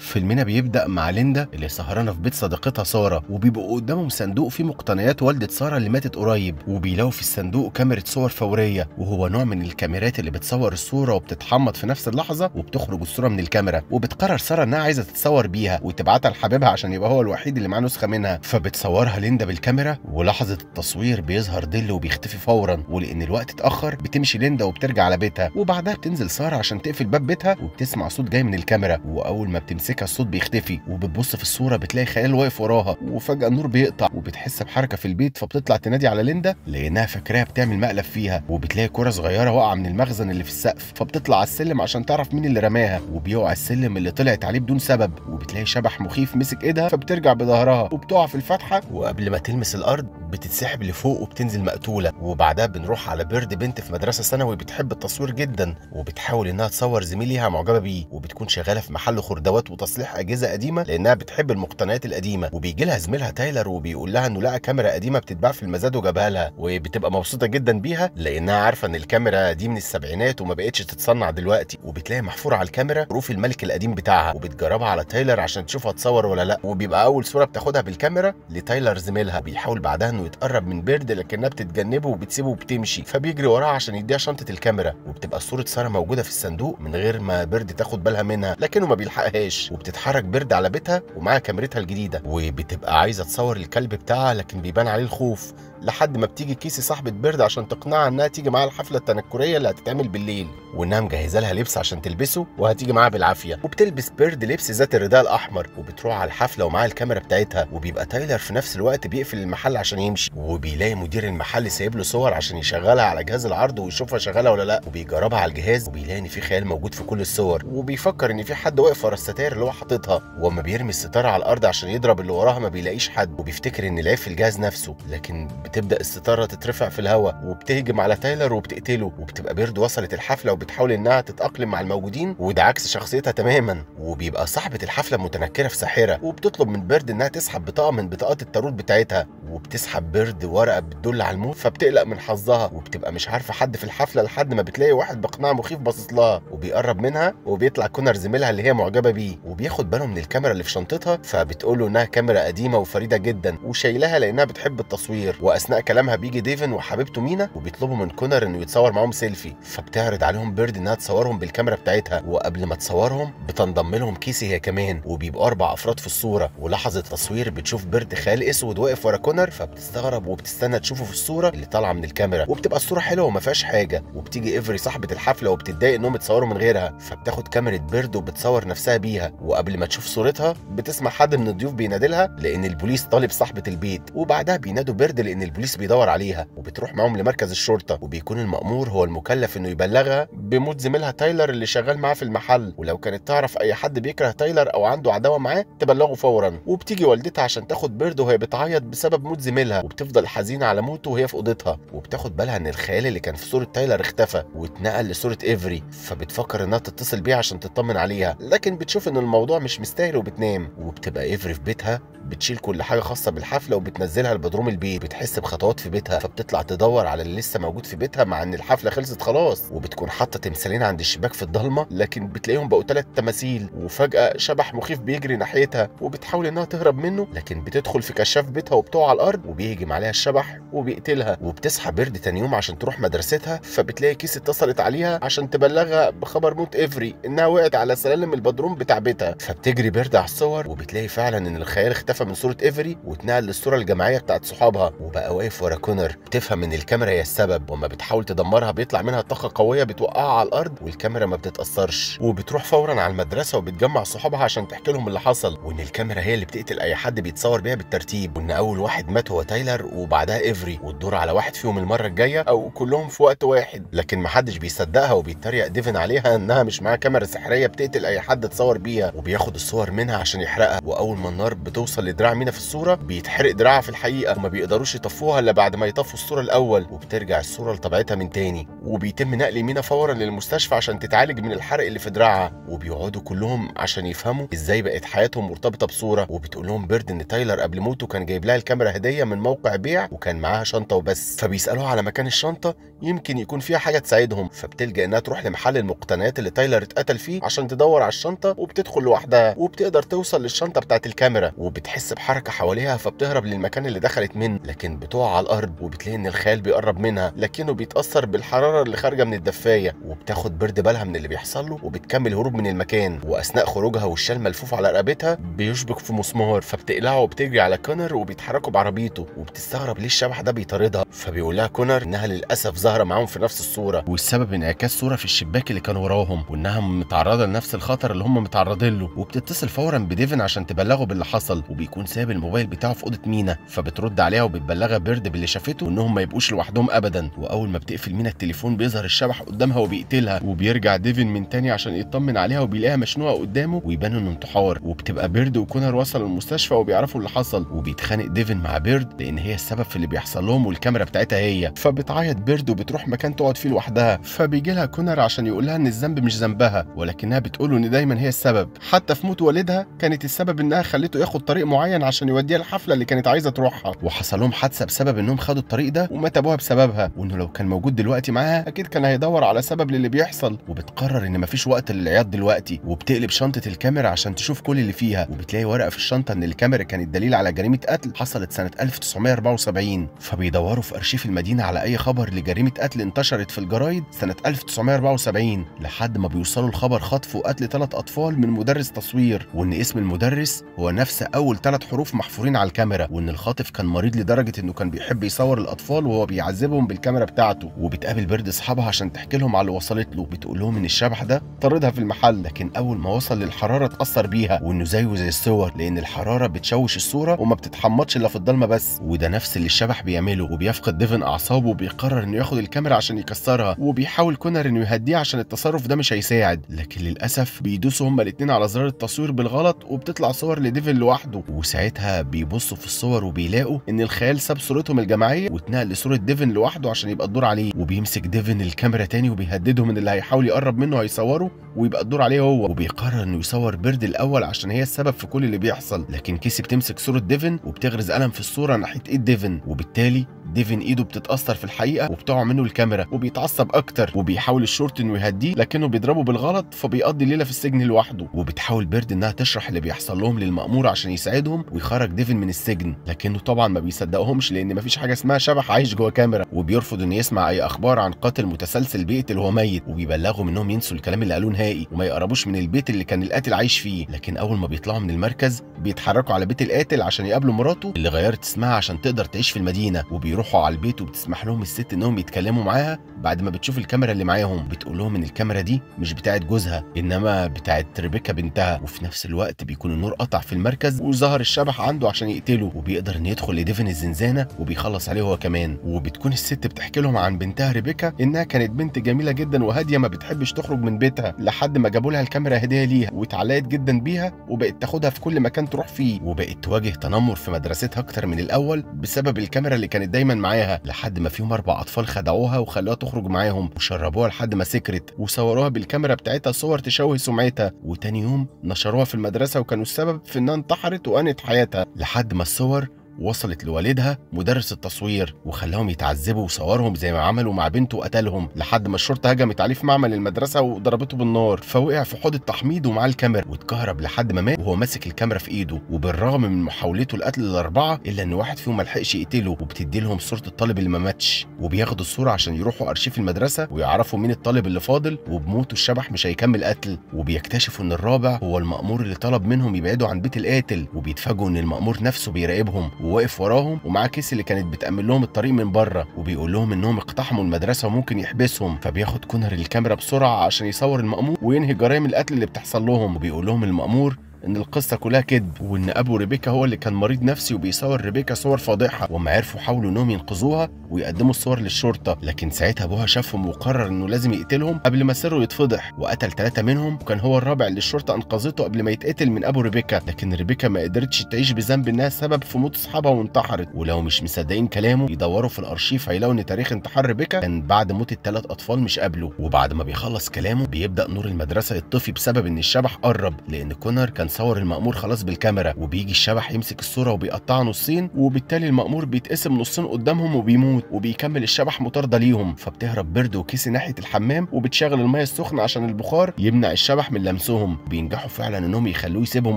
فيلمنا بيبدا مع ليندا اللي سهرانه في بيت صديقتها ساره وبيبقوا قدامهم صندوق فيه مقتنيات والده ساره اللي ماتت قريب وبيلاقوا في الصندوق كاميرا صور فوريه وهو نوع من الكاميرات اللي بتصور الصوره وبتتحمض في نفس اللحظه وبتخرج الصوره من الكاميرا وبتقرر ساره انها عايزه تتصور بيها وتبعتها لحبيبها عشان يبقى هو الوحيد اللي معاه نسخه منها فبتصورها ليندا بالكاميرا ولحظه التصوير بيظهر ديل وبيختفي فورا ولان الوقت اتاخر بتمشي ليندا وبترجع على بيتها وبعدها بتنزل ساره عشان تقفل باب بيتها وبتسمع صوت جاي من الكاميرا واول ما بتمسك بتمسكها الصوت بيختفي وبتبص في الصوره بتلاقي خيال واقف وراها وفجاه النور بيقطع وبتحس بحركه في البيت فبتطلع تنادي على ليندا لانها فاكراها بتعمل مقلب فيها وبتلاقي كره صغيره واقعه من المخزن اللي في السقف فبتطلع على السلم عشان تعرف مين اللي رماها وبيقع السلم اللي طلعت عليه بدون سبب وبتلاقي شبح مخيف مسك ايدها فبترجع بظهرها وبتقع في الفتحه وقبل ما تلمس الارض بتتسحب لفوق وبتنزل مقتوله وبعدها بنروح على بيرد بنت في مدرسه ثانوي بتحب التصوير جدا وبتحاول انها تصور زميلها معجبه بيه وبتكون شغاله في محل خردوات وتصليح اجهزه قديمه لانها بتحب المقتنيات القديمه وبيجي لها زميلها تايلر وبيقول لها انه لقى كاميرا قديمه بتتباع في المزاد وجابها لها وبتبقى مبسوطه جدا بيها لانها عارفه ان الكاميرا دي من السبعينات وما بقتش تتصنع دلوقتي وبتلاقي محفوره على الكاميرا حروف الملك القديم بتاعها وبتجربها على تايلر عشان تشوف هتصور ولا لا وبيبقى اول صوره بتاخدها بالكاميرا لتايلر زميلها بيحاول بعدها انه يتقرب من بيرد لكنها بتتجنبه وبتسيبه وبتمشي فبيجري وراها عشان يديها شنطه الكاميرا وبتبقى صوره ساره موجوده في الصندوق من غير ما بيرد تاخد بالها منها لكنه ما بيلحقهاش الكاوتش وبتتحرك بيرد على بيتها ومعاها كاميرتها الجديده وبتبقى عايزه تصور الكلب بتاعها لكن بيبان عليه الخوف لحد ما بتيجي كيسي صاحبه بيرد عشان تقنعها انها تيجي معاها الحفله التنكريه اللي هتتعمل بالليل وانها مجهزه لها لبس عشان تلبسه وهتيجي معاها بالعافيه وبتلبس بيرد لبس ذات الرداء الاحمر وبتروح على الحفله ومعاها الكاميرا بتاعتها وبيبقى تايلر في نفس الوقت بيقفل المحل عشان يمشي وبيلاقي مدير المحل سايب له صور عشان يشغلها على جهاز العرض ويشوفها شغاله ولا لا وبيجربها على الجهاز وبيلاقي ان في خيال موجود في كل الصور وبيفكر ان في حد واقف ورا الستاير اللي هو حاططها وما بيرمي الستاره على الارض عشان يضرب اللي وراها ما بيلاقيش حد وبيفتكر ان العيب في الجهاز نفسه لكن بتبدا الستاره تترفع في الهواء وبتهجم على تايلر وبتقتله وبتبقى بيرد وصلت الحفله وبتحاول انها تتاقلم مع الموجودين وده عكس شخصيتها تماما وبيبقى صاحبه الحفله متنكره في ساحره وبتطلب من بيرد انها تسحب بطاقه من بطاقات التارود بتاعتها وبتسحب بيرد ورقه بتدل على الموت فبتقلق من حظها وبتبقى مش عارفه حد في الحفله لحد ما بتلاقي واحد بقناع مخيف باصص لها وبيقرب منها وبيطلع كونر زميلها اللي هي معجبه بيه وبياخد باله من الكاميرا اللي في شنطتها فبتقول له انها كاميرا قديمه وفريده جدا وشايلها لانها بتحب التصوير واثناء كلامها بيجي ديفن وحبيبته مينا وبيطلبوا من كونر انه يتصور معاهم سيلفي فبتعرض عليهم بيرد انها تصورهم بالكاميرا بتاعتها وقبل ما تصورهم بتنضم لهم كيسي هي كمان وبيبقوا اربع افراد في الصوره ولحظه التصوير بتشوف بيرد خال اسود واقف ورا كونر فبتستغرب وبتستنى تشوفه في الصوره اللي طالعه من الكاميرا وبتبقى الصوره حلوه وما فيهاش حاجه وبتيجي افري صاحبه الحفله وبتتضايق انهم اتصوروا من غيرها فبتاخد كاميرا بيرد وبتصور نفسها بيها وقبل ما تشوف صورتها بتسمع حد من الضيوف بينادلها لان البوليس طالب صاحبه البيت وبعدها بينادوا برد لان البوليس بيدور عليها وبتروح معاهم لمركز الشرطه وبيكون المامور هو المكلف انه يبلغها بموت زميلها تايلر اللي شغال معاه في المحل ولو كانت تعرف اي حد بيكره تايلر او عنده عداوه معاه تبلغه فورا وبتيجي والدتها عشان تاخد بيرد وهي بتعيط بسبب موت زميلها وبتفضل حزينه على موته وهي في اوضتها وبتاخد بالها ان الخيال اللي كان في صوره تايلر اختفى واتنقل لصوره ايفري فبتفكر انها تتصل بيها عشان تطمن عليها لكن بتشوف ان الموضوع مش مستاهل وبتنام وبتبقى ايفري في بيتها بتشيل كل حاجه خاصه بالحفله وبتنزلها لبدروم البيت بتحس بخطوات في بيتها فبتطلع تدور على اللي لسه موجود في بيتها مع ان الحفله خلصت خلاص وبتكون حاطه تمثالين عند الشباك في الضلمه لكن بتلاقيهم بقوا ثلاث تماثيل وفجاه شبح مخيف بيجري ناحيتها وبتحاول انها تهرب منه لكن بتدخل في كشاف بيتها وبتقع على الارض وبيهجم عليها الشبح وبيقتلها وبتصحى برد تاني يوم عشان تروح مدرستها فبتلاقي كيس اتصلت عليها عشان تبلغها بخبر موت افري انها وقعت على سلالم البدروم بتاع بيتها ثابته فبتجري بيرد على الصور وبتلاقي فعلا ان الخيال اختفى من صوره ايفري واتنقل للصوره الجماعيه بتاعت صحابها وبقى واقف ورا كونر بتفهم ان الكاميرا هي السبب وما بتحاول تدمرها بيطلع منها طاقه قويه بتوقعها على الارض والكاميرا ما بتتاثرش وبتروح فورا على المدرسه وبتجمع صحابها عشان تحكي لهم اللي حصل وان الكاميرا هي اللي بتقتل اي حد بيتصور بيها بالترتيب وان اول واحد مات هو تايلر وبعدها ايفري والدور على واحد فيهم المره الجايه او كلهم في وقت واحد لكن محدش بيصدقها وبيتريق ديفن عليها انها مش معاها كاميرا سحريه بتقتل اي حد تصور بيه بيها وبياخد الصور منها عشان يحرقها واول ما النار بتوصل لدراع مينا في الصوره بيتحرق دراعها في الحقيقه وما بيقدروش يطفوها الا بعد ما يطفوا الصوره الاول وبترجع الصوره لطبيعتها من تاني وبيتم نقل مينا فورا للمستشفى عشان تتعالج من الحرق اللي في دراعها وبيقعدوا كلهم عشان يفهموا ازاي بقت حياتهم مرتبطه بصوره وبتقول لهم بيرد ان تايلر قبل موته كان جايب لها الكاميرا هديه من موقع بيع وكان معاها شنطه وبس فبيسالوها على مكان الشنطه يمكن يكون فيها حاجه تساعدهم فبتلجا انها تروح لمحل المقتنيات اللي تايلر اتقتل فيه عشان تدور على الشنطه وبت بتدخل لوحدها وبتقدر توصل للشنطه بتاعت الكاميرا وبتحس بحركه حواليها فبتهرب للمكان اللي دخلت منه لكن بتقع على الارض وبتلاقي ان الخيال بيقرب منها لكنه بيتاثر بالحراره اللي خارجه من الدفايه وبتاخد برد بالها من اللي بيحصل له وبتكمل هروب من المكان واثناء خروجها والشال ملفوف على رقبتها بيشبك في مسمار فبتقلعه وبتجري على كونر وبيتحركوا بعربيته وبتستغرب ليه الشبح ده بيطاردها فبيقول لها كونر انها للاسف ظاهره معاهم في نفس الصوره والسبب انعكاس صوره في الشباك اللي كان وراهم وانها متعرضه لنفس الخطر اللي هم متعرضين راديلو وبتتصل فورا بديفن عشان تبلغه باللي حصل وبيكون ساب الموبايل بتاعه في اوضه مينا فبترد عليها وبتبلغها بيرد باللي شافته انهم ما يبقوش لوحدهم ابدا واول ما بتقفل مينا التليفون بيظهر الشبح قدامها وبيقتلها وبيرجع ديفن من تاني عشان يطمن عليها وبيلاقيها مشنوقه قدامه ويبان انه انتحار وبتبقى بيرد وكونر وصل المستشفى وبيعرفوا اللي حصل وبيتخانق ديفن مع بيرد لان هي السبب في اللي بيحصل لهم والكاميرا بتاعتها هي فبتعيط بيرد وبتروح مكان تقعد فيه لوحدها فبيجي لها كونر عشان يقول لها ان الذنب مش ذنبها ولكنها بتقول ان دايما هي السبب السبب حتى في موت والدها كانت السبب انها خليته ياخد طريق معين عشان يوديها الحفله اللي كانت عايزه تروحها وحصل لهم حادثه بسبب انهم خدوا الطريق ده ومات ابوها بسببها وانه لو كان موجود دلوقتي معاها اكيد كان هيدور على سبب للي بيحصل وبتقرر ان مفيش وقت للعياط دلوقتي وبتقلب شنطه الكاميرا عشان تشوف كل اللي فيها وبتلاقي ورقه في الشنطه ان الكاميرا كانت دليل على جريمه قتل حصلت سنه 1974 فبيدوروا في ارشيف المدينه على اي خبر لجريمه قتل انتشرت في الجرايد سنه 1974 لحد ما بيوصلوا لخبر خطف وقتل ثلاث اطفال من المدرس تصوير وان اسم المدرس هو نفس اول ثلاث حروف محفورين على الكاميرا وان الخاطف كان مريض لدرجه انه كان بيحب يصور الاطفال وهو بيعذبهم بالكاميرا بتاعته وبتقابل بيرد اصحابها عشان تحكي لهم على اللي وصلت له بتقول لهم ان الشبح ده طردها في المحل لكن اول ما وصل للحراره اتاثر بيها وانه زيه زي الصور لان الحراره بتشوش الصوره وما بتتحمطش الا في الضلمه بس وده نفس اللي الشبح بيعمله وبيفقد ديفن اعصابه وبيقرر انه ياخد الكاميرا عشان يكسرها وبيحاول كونر انه يهديه عشان التصرف ده مش هيساعد لكن للاسف بيدوسوا هما الاتنين على زرار التصوير بالغلط وبتطلع صور لديفل لوحده وساعتها بيبصوا في الصور وبيلاقوا ان الخيال ساب صورتهم الجماعيه واتنقل لصوره ديفن لوحده عشان يبقى الدور عليه وبيمسك ديفن الكاميرا تاني وبيهددهم ان اللي هيحاول يقرب منه هيصوره ويبقى الدور عليه هو وبيقرر انه يصور بيرد الاول عشان هي السبب في كل اللي بيحصل لكن كيسي بتمسك صوره ديفن وبتغرز قلم في الصوره ناحيه ايد ديفن وبالتالي ديفن ايده بتتاثر في الحقيقه وبتقع منه الكاميرا وبيتعصب اكتر وبيحاول الشرطي انه يهديه لكنه بيضربه بالغلط فبيقضي ليله في السجن لوحده وبتحاول بيرد انها تشرح اللي بيحصل لهم للمامور عشان يساعدهم ويخرج ديفن من السجن لكنه طبعا ما بيصدقهمش لان مفيش حاجه اسمها شبح عايش جوه كاميرا وبيرفض انه يسمع اي اخبار عن قاتل متسلسل بيقتل وهو ميت وبيبلغهم انهم ينسوا الكلام اللي قالوه نهائي وما يقربوش من البيت اللي كان القاتل عايش فيه لكن اول ما بيطلعوا من المركز بيتحركوا على بيت القاتل عشان يقابلوا مراته اللي غيرت اسمها عشان تقدر تعيش في المدينه وبيروح بيروحوا على البيت وبتسمح لهم الست انهم يتكلموا معاها بعد ما بتشوف الكاميرا اللي معاهم بتقول لهم ان الكاميرا دي مش بتاعت جوزها انما بتاعت ريبيكا بنتها وفي نفس الوقت بيكون النور قطع في المركز وظهر الشبح عنده عشان يقتله وبيقدر ان يدخل لديفن الزنزانه وبيخلص عليه هو كمان وبتكون الست بتحكي لهم عن بنتها ريبيكا انها كانت بنت جميله جدا وهاديه ما بتحبش تخرج من بيتها لحد ما جابوا لها الكاميرا هديه ليها واتعلقت جدا بيها وبقت تاخدها في كل مكان تروح فيه وبقت تواجه تنمر في مدرستها اكتر من الاول بسبب الكاميرا اللي كانت دايما معاها لحد ما فيهم اربع اطفال خدعوها وخلوها تخرج معاهم وشربوها لحد ما سكرت وصوروها بالكاميرا بتاعتها صور تشوه سمعتها وتاني يوم نشروها في المدرسه وكانوا السبب في انها انتحرت وانت حياتها لحد ما الصور وصلت لوالدها مدرس التصوير وخلاهم يتعذبوا وصورهم زي ما عملوا مع بنته وقتلهم لحد ما الشرطه هجمت عليه في معمل المدرسه وضربته بالنار فوقع في حوض التحميض ومعاه الكاميرا واتكهرب لحد ما مات وهو ماسك الكاميرا في ايده وبالرغم من محاولته لقتل الاربعه الا ان واحد فيهم ما لحقش يقتله وبتدي لهم صوره الطالب اللي ما ماتش وبياخدوا الصوره عشان يروحوا ارشيف المدرسه ويعرفوا مين الطالب اللي فاضل وبموته الشبح مش هيكمل قتل وبيكتشفوا ان الرابع هو المأمور اللي طلب منهم يبعدوا عن بيت القاتل وبيتفاجئوا ان المأمور نفسه بيراقبهم واقف وراهم ومعاه كيس اللي كانت بتامن لهم الطريق من بره وبيقول لهم انهم اقتحموا المدرسه وممكن يحبسهم فبياخد كونر الكاميرا بسرعه عشان يصور المامور وينهي جرائم القتل اللي بتحصل لهم وبيقول لهم المامور ان القصه كلها كذب وان ابو ريبيكا هو اللي كان مريض نفسي وبيصور ريبيكا صور فاضحه وهم عرفوا حاولوا انهم ينقذوها ويقدموا الصور للشرطه لكن ساعتها ابوها شافهم وقرر انه لازم يقتلهم قبل ما سره يتفضح وقتل ثلاثه منهم وكان هو الرابع اللي الشرطه انقذته قبل ما يتقتل من ابو ريبيكا لكن ريبيكا ما قدرتش تعيش بذنب انها سبب في موت اصحابها وانتحرت ولو مش مصدقين كلامه يدوروا في الارشيف هيلاقوا ان تاريخ انتحار ريبيكا كان بعد موت الثلاث اطفال مش قبله وبعد ما بيخلص كلامه بيبدا نور المدرسه يطفي بسبب ان الشبح قرب لان كونر كان بنصور المأمور خلاص بالكاميرا وبيجي الشبح يمسك الصورة وبيقطعها نصين وبالتالي المأمور بيتقسم نصين قدامهم وبيموت وبيكمل الشبح مطاردة ليهم فبتهرب بيرد وكيسي ناحية الحمام وبتشغل المية السخنة عشان البخار يمنع الشبح من لمسهم بينجحوا فعلا انهم يخلوه يسيبهم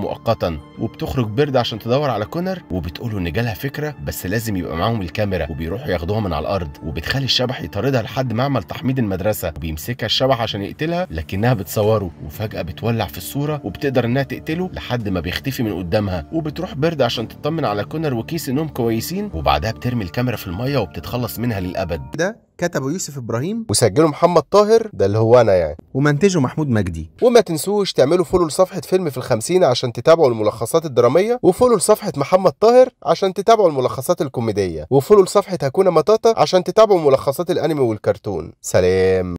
مؤقتا وبتخرج بيرد عشان تدور على كونر وبتقوله ان جالها فكرة بس لازم يبقى معاهم الكاميرا وبيروحوا ياخدوها من على الأرض وبتخلي الشبح يطاردها لحد معمل تحميد المدرسة وبيمسكها الشبح عشان يقتلها لكنها بتصوره وفجأة بتولع في الصورة وبتقدر انها تقتله لحد ما بيختفي من قدامها وبتروح بيرد عشان تطمن على كونر وكيس انهم كويسين وبعدها بترمي الكاميرا في الميه وبتتخلص منها للابد ده كتبه يوسف ابراهيم وسجله محمد طاهر ده اللي هو انا يعني ومنتجه محمود مجدي وما تنسوش تعملوا فولو لصفحه فيلم في الخمسين عشان تتابعوا الملخصات الدراميه وفولو لصفحه محمد طاهر عشان تتابعوا الملخصات الكوميديه وفولو لصفحه هكونا مطاطا عشان تتابعوا ملخصات الانمي والكرتون سلام